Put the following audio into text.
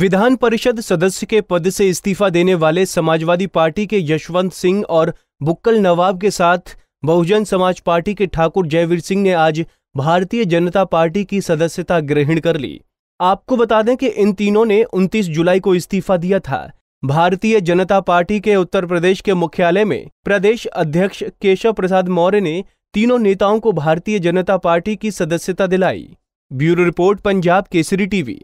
विधान परिषद सदस्य के पद से इस्तीफा देने वाले समाजवादी पार्टी के यशवंत सिंह और बुक्कल नवाब के साथ बहुजन समाज पार्टी के ठाकुर जयवीर सिंह ने आज भारतीय जनता पार्टी की सदस्यता ग्रहण कर ली आपको बता दें कि इन तीनों ने 29 जुलाई को इस्तीफा दिया था भारतीय जनता पार्टी के उत्तर प्रदेश के मुख्यालय में प्रदेश अध्यक्ष केशव प्रसाद मौर्य ने तीनों नेताओं को भारतीय जनता पार्टी की सदस्यता दिलाई bureau report Punjab Kesari TV